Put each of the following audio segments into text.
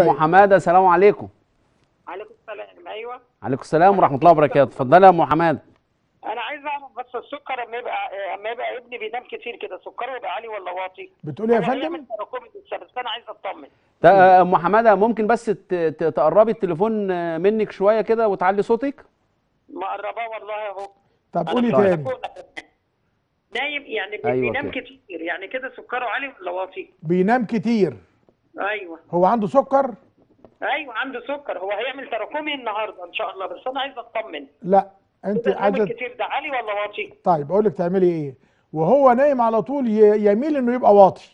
ابو طيب. حماده سلام عليكم عليكم السلام ايوه عليكم السلام ورحمه الله وبركاته اتفضلي يا ام حماده انا عايز اعرف بس السكر اما يبقى اما يبقى ابني بينام كتير كده سكره يبقى عالي ولا واطي بتقول يا فندم انا بس انا عايز اطمن ام حماده ممكن بس تقربي التليفون منك شويه كده وتعلي صوتك مقرباه والله اهو طب قولي تاني نايم يعني أيوة بينام كتير يعني كده سكره عالي ولا واطي بينام كتير ايوه هو عنده سكر ايوه عنده سكر هو هيعمل تراكمي النهارده ان شاء الله بس انا عايز اطمن لا انت عايزه كتير ده عالي ولا واطي طيب اقول لك تعملي ايه وهو نايم على طول يميل انه يبقى واطي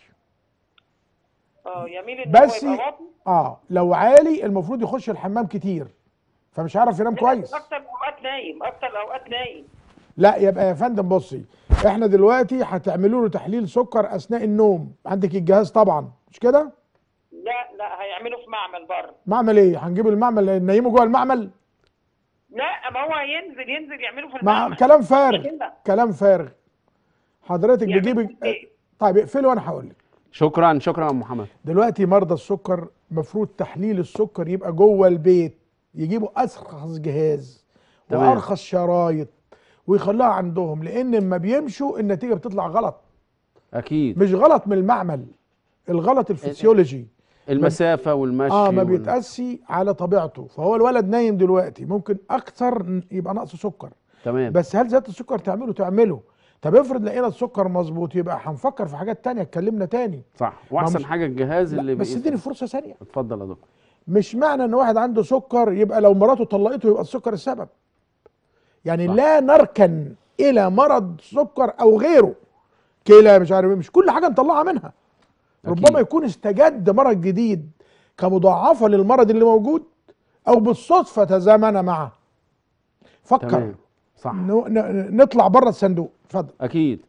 اه يميل انه بس يبقى واطي اه لو عالي المفروض يخش الحمام كتير فمش هيعرف ينام كويس اكتر اوقات نايم اكتر اوقات نايم لا يبقى يا فندم بصي احنا دلوقتي هتعملوا له تحليل سكر اثناء النوم عندك الجهاز طبعا مش كده لا هيعملوا في معمل بره معمل ايه هنجيب المعمل ننيمه جوه المعمل لا ما هو هينزل ينزل يعمله في المعمل مع... كلام فارغ كلام فارغ حضرتك يعني بتجيب إيه؟ إيه؟ طيب اقفله وانا هقول لك شكرا شكرا يا محمد دلوقتي مرضى السكر مفروض تحليل السكر يبقى جوه البيت يجيبوا ارخص جهاز وارخص شرايط ويخلوها عندهم لان اما بيمشوا النتيجه بتطلع غلط اكيد مش غلط من المعمل الغلط الفسيولوجي المسافه والمشي اه ما بيتقاسي على طبيعته فهو الولد نايم دلوقتي ممكن اكتر يبقى نقص سكر تمام بس هل زياده السكر تعمله تعمله طب افرض لقينا السكر مظبوط يبقى هنفكر في حاجات تانية اتكلمنا تاني صح واحسن مش... حاجه الجهاز اللي بس اديني فرصه ثانيه اتفضل يا دكتور مش معنى ان واحد عنده سكر يبقى لو مراته طلقته يبقى السكر السبب يعني صح. لا نركن الى مرض سكر او غيره كلى مش عارف إيه، مش كل حاجه نطلعها منها أكيد. ربما يكون استجد مرض جديد كمضاعفه للمرض اللي موجود او بالصدفه تزامن معه فكر تمام. صح نطلع بره الصندوق اتفضل اكيد